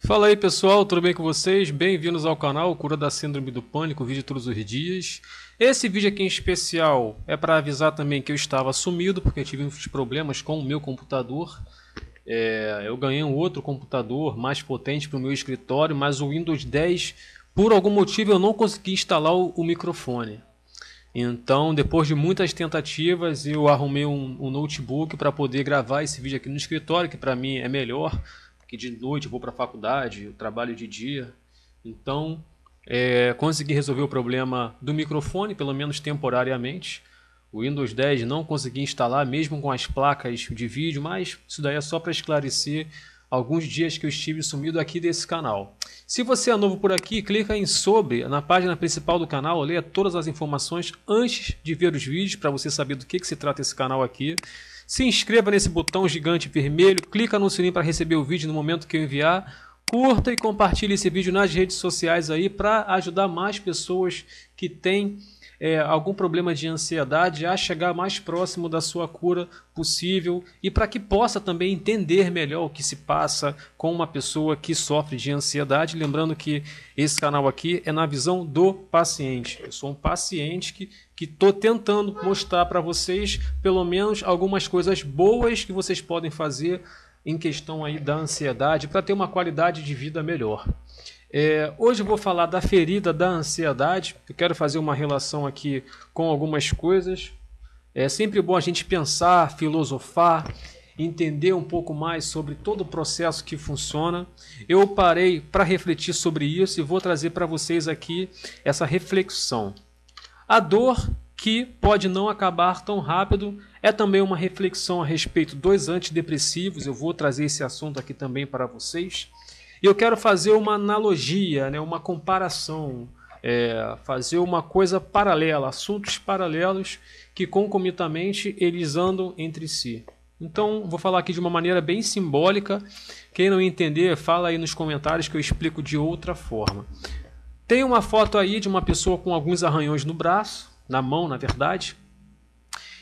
Fala aí pessoal, tudo bem com vocês? Bem-vindos ao canal Cura da Síndrome do Pânico, vídeo todos os dias. Esse vídeo aqui em especial é para avisar também que eu estava sumido porque tive uns problemas com o meu computador. É, eu ganhei um outro computador mais potente para o meu escritório, mas o Windows 10, por algum motivo, eu não consegui instalar o, o microfone. Então, depois de muitas tentativas, eu arrumei um, um notebook para poder gravar esse vídeo aqui no escritório, que para mim é melhor que de noite eu vou para a faculdade, eu trabalho de dia. Então, é, consegui resolver o problema do microfone, pelo menos temporariamente. O Windows 10 não consegui instalar, mesmo com as placas de vídeo, mas isso daí é só para esclarecer alguns dias que eu estive sumido aqui desse canal. Se você é novo por aqui, clica em sobre na página principal do canal, leia todas as informações antes de ver os vídeos para você saber do que, que se trata esse canal aqui. Se inscreva nesse botão gigante vermelho, clica no sininho para receber o vídeo no momento que eu enviar. Curta e compartilhe esse vídeo nas redes sociais aí para ajudar mais pessoas que têm é, algum problema de ansiedade a chegar mais próximo da sua cura possível e para que possa também entender melhor o que se passa com uma pessoa que sofre de ansiedade. Lembrando que esse canal aqui é na visão do paciente. Eu sou um paciente que que estou tentando mostrar para vocês pelo menos algumas coisas boas que vocês podem fazer em questão aí da ansiedade para ter uma qualidade de vida melhor. É, hoje eu vou falar da ferida da ansiedade. Eu quero fazer uma relação aqui com algumas coisas. É sempre bom a gente pensar, filosofar, entender um pouco mais sobre todo o processo que funciona. Eu parei para refletir sobre isso e vou trazer para vocês aqui essa reflexão. A dor que pode não acabar tão rápido. É também uma reflexão a respeito dos antidepressivos. Eu vou trazer esse assunto aqui também para vocês. E eu quero fazer uma analogia, né, uma comparação, é, fazer uma coisa paralela, assuntos paralelos que concomitamente eles andam entre si. Então, vou falar aqui de uma maneira bem simbólica. Quem não entender, fala aí nos comentários que eu explico de outra forma. Tem uma foto aí de uma pessoa com alguns arranhões no braço, na mão, na verdade.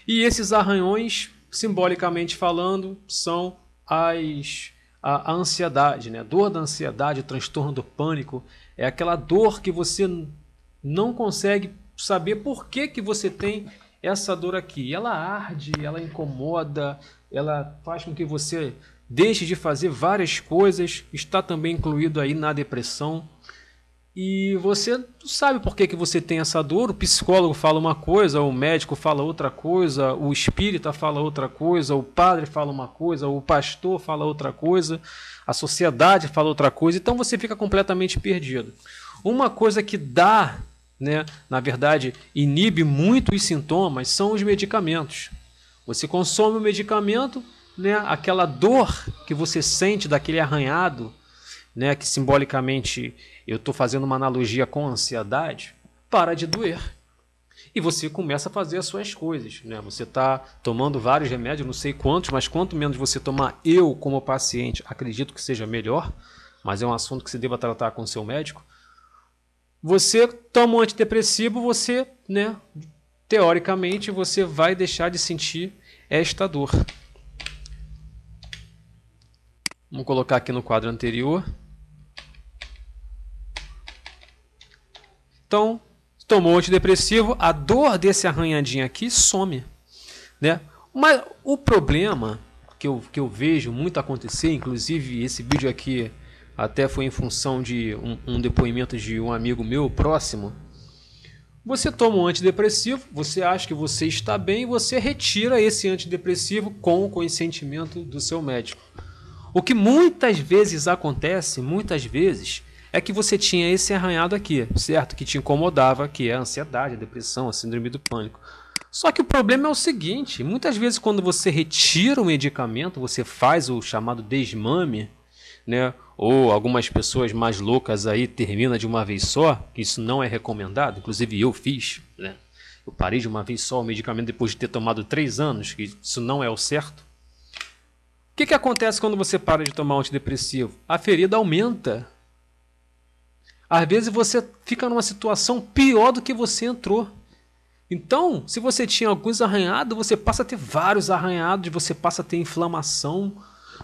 E esses arranhões, simbolicamente falando, são as a, ansiedade, né? A dor da ansiedade, o transtorno do pânico, é aquela dor que você não consegue saber por que, que você tem essa dor aqui. Ela arde, ela incomoda, ela faz com que você deixe de fazer várias coisas, está também incluído aí na depressão e você não sabe por que, que você tem essa dor. O psicólogo fala uma coisa, o médico fala outra coisa, o espírita fala outra coisa, o padre fala uma coisa, o pastor fala outra coisa, a sociedade fala outra coisa. Então você fica completamente perdido. Uma coisa que dá, né, na verdade, inibe muito os sintomas são os medicamentos. Você consome o medicamento, né, aquela dor que você sente daquele arranhado né, que simbolicamente eu estou fazendo uma analogia com ansiedade, para de doer. E você começa a fazer as suas coisas. Né? Você está tomando vários remédios, não sei quantos, mas quanto menos você tomar, eu como paciente, acredito que seja melhor, mas é um assunto que você deva tratar com seu médico. Você toma um antidepressivo, você, né, teoricamente, você vai deixar de sentir esta dor. Vamos colocar aqui no quadro anterior. Então, tomou antidepressivo, a dor desse arranhadinho aqui some. Né? Mas o problema que eu, que eu vejo muito acontecer, inclusive esse vídeo aqui até foi em função de um, um depoimento de um amigo meu próximo. Você toma um antidepressivo, você acha que você está bem, você retira esse antidepressivo com o consentimento do seu médico. O que muitas vezes acontece, muitas vezes, é que você tinha esse arranhado aqui, certo? Que te incomodava, que é a ansiedade, a depressão, a síndrome do pânico. Só que o problema é o seguinte: muitas vezes, quando você retira o medicamento, você faz o chamado desmame, né? Ou algumas pessoas mais loucas aí termina de uma vez só, que isso não é recomendado, inclusive eu fiz, né? Eu parei de uma vez só o medicamento depois de ter tomado três anos, que isso não é o certo. O que, que acontece quando você para de tomar antidepressivo? A ferida aumenta, às vezes você fica numa situação pior do que você entrou. Então, se você tinha alguns arranhados, você passa a ter vários arranhados, você passa a ter inflamação,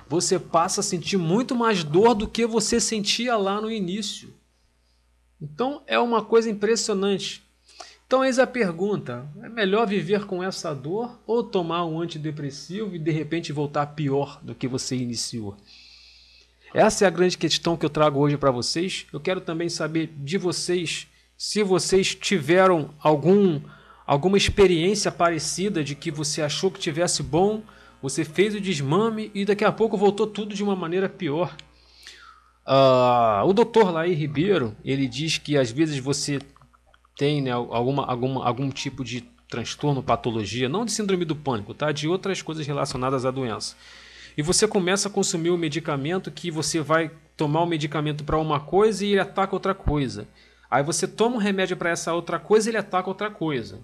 você passa a sentir muito mais dor do que você sentia lá no início. Então, é uma coisa impressionante. Então, eis a pergunta: é melhor viver com essa dor ou tomar um antidepressivo e de repente voltar pior do que você iniciou? Essa é a grande questão que eu trago hoje para vocês. Eu quero também saber de vocês se vocês tiveram algum alguma experiência parecida de que você achou que tivesse bom, você fez o desmame e daqui a pouco voltou tudo de uma maneira pior. Uh, o doutor Laí Ribeiro ele diz que às vezes você tem né, alguma, alguma, algum tipo de transtorno, patologia, não de síndrome do pânico, tá? de outras coisas relacionadas à doença. E você começa a consumir o medicamento que você vai tomar o medicamento para uma coisa e ele ataca outra coisa. Aí você toma um remédio para essa outra coisa e ele ataca outra coisa.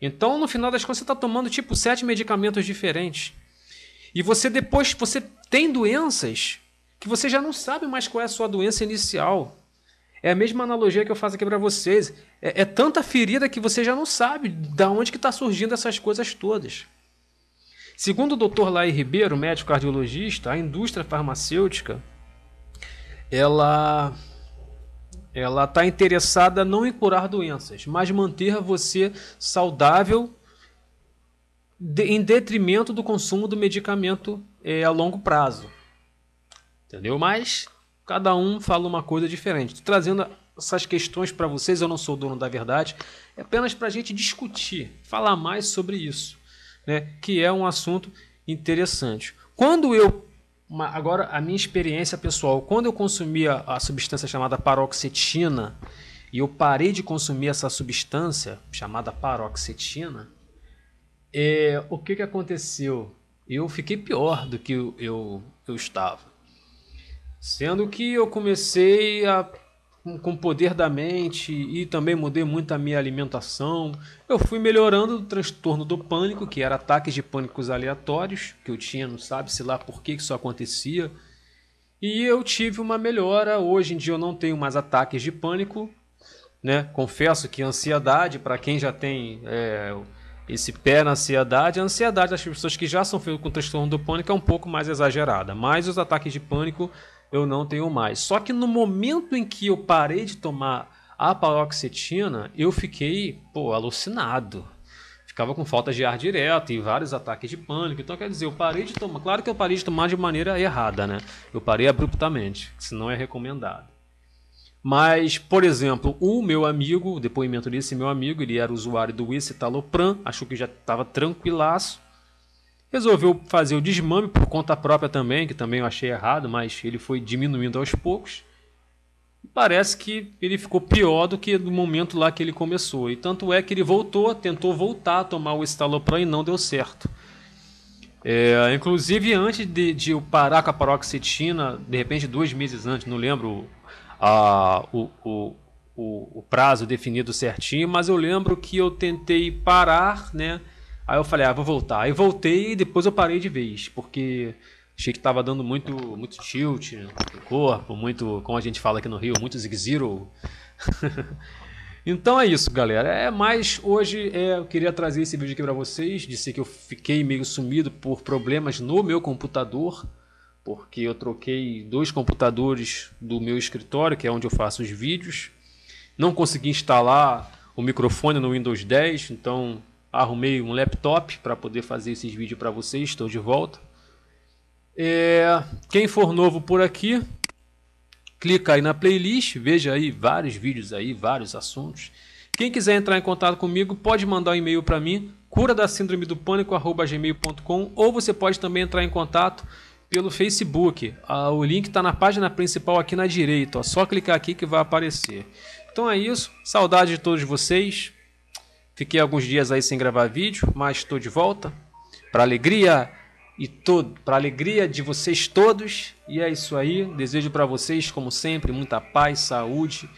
Então, no final das contas, você está tomando tipo sete medicamentos diferentes. E você depois você tem doenças que você já não sabe mais qual é a sua doença inicial. É a mesma analogia que eu faço aqui para vocês. É, é, tanta ferida que você já não sabe da onde que está surgindo essas coisas todas. Segundo o Dr. Lai Ribeiro, médico cardiologista, a indústria farmacêutica ela ela está interessada não em curar doenças, mas manter você saudável de, em detrimento do consumo do medicamento é, a longo prazo. Entendeu? Mas cada um fala uma coisa diferente. Estou trazendo essas questões para vocês, eu não sou dono da verdade, é apenas para a gente discutir, falar mais sobre isso né, que é um assunto interessante. Quando eu uma, agora a minha experiência pessoal, quando eu consumia a substância chamada paroxetina e eu parei de consumir essa substância chamada paroxetina, é, o que, que aconteceu? Eu fiquei pior do que eu, eu, eu estava. Sendo que eu comecei a com o poder da mente e também mudei muito a minha alimentação. Eu fui melhorando do transtorno do pânico, que era ataques de pânicos aleatórios, que eu tinha, não sabe se lá por que isso acontecia. E eu tive uma melhora, hoje em dia eu não tenho mais ataques de pânico, né? Confesso que ansiedade, para quem já tem é, esse pé na ansiedade, a ansiedade das pessoas que já sofreram com transtorno do pânico é um pouco mais exagerada, mas os ataques de pânico eu não tenho mais. Só que no momento em que eu parei de tomar a paroxetina, eu fiquei, pô, alucinado. Ficava com falta de ar direto e vários ataques de pânico. Então, quer dizer, eu parei de tomar. Claro que eu parei de tomar de maneira errada, né? Eu parei abruptamente, se não é recomendado. Mas, por exemplo, o meu amigo, o depoimento desse meu amigo, ele era usuário do escitalopram, achou que já estava tranquilaço resolveu fazer o desmame por conta própria também, que também eu achei errado, mas ele foi diminuindo aos poucos. E parece que ele ficou pior do que no momento lá que ele começou. E tanto é que ele voltou, tentou voltar a tomar o estalopram e não deu certo. É, inclusive, antes de, de, eu parar com a paroxetina, de repente dois meses antes, não lembro a, o, o, o, o prazo definido certinho, mas eu lembro que eu tentei parar, né? Aí eu falei, ah, vou voltar. Aí voltei e depois eu parei de vez, porque achei que tava dando muito, muito tilt no corpo, muito, como a gente fala aqui no Rio, muito zig zero. então é isso, galera. É mais hoje é, eu queria trazer esse vídeo aqui para vocês, disse que eu fiquei meio sumido por problemas no meu computador, porque eu troquei dois computadores do meu escritório, que é onde eu faço os vídeos. Não consegui instalar o microfone no Windows 10, então arrumei um laptop para poder fazer esses vídeos para vocês. Estou de volta. É, quem for novo por aqui, clica aí na playlist, veja aí vários vídeos aí, vários assuntos. Quem quiser entrar em contato comigo, pode mandar um e-mail para mim, cura da síndrome do pânico@gmail.com, ou você pode também entrar em contato pelo Facebook. Ah, o link está na página principal aqui na direita. Ó. Só clicar aqui que vai aparecer. Então é isso. Saudade de todos vocês. Fiquei alguns dias aí sem gravar vídeo, mas estou de volta para alegria e todo, para alegria de vocês todos. E é isso aí. Desejo para vocês, como sempre, muita paz, saúde,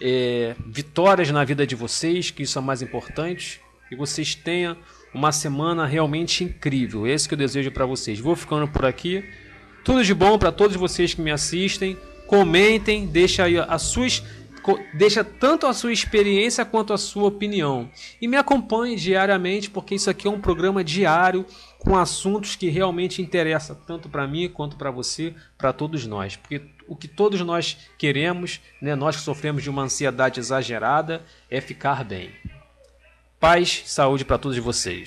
é, vitórias na vida de vocês, que isso é mais importante. E vocês tenham uma semana realmente incrível. Esse que eu desejo para vocês. Vou ficando por aqui. Tudo de bom para todos vocês que me assistem. Comentem, deixem aí as suas deixa tanto a sua experiência quanto a sua opinião. E me acompanhe diariamente, porque isso aqui é um programa diário com assuntos que realmente interessam tanto para mim quanto para você, para todos nós. Porque o que todos nós queremos, né, nós que sofremos de uma ansiedade exagerada, é ficar bem. Paz, saúde para todos vocês.